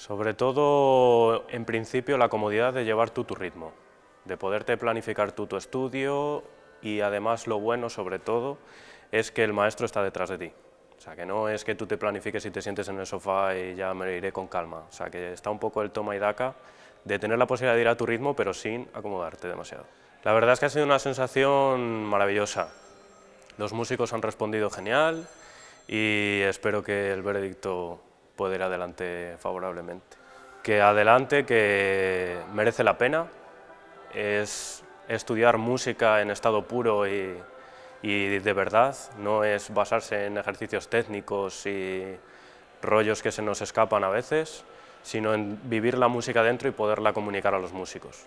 Sobre todo, en principio, la comodidad de llevar tú tu ritmo, de poderte planificar tú tu estudio y además lo bueno, sobre todo, es que el maestro está detrás de ti. O sea, que no es que tú te planifiques y te sientes en el sofá y ya me iré con calma. O sea, que está un poco el toma y daca de tener la posibilidad de ir a tu ritmo, pero sin acomodarte demasiado. La verdad es que ha sido una sensación maravillosa. Los músicos han respondido genial y espero que el veredicto poder adelante favorablemente. Que adelante, que merece la pena, es estudiar música en estado puro y, y de verdad, no es basarse en ejercicios técnicos y rollos que se nos escapan a veces, sino en vivir la música dentro y poderla comunicar a los músicos.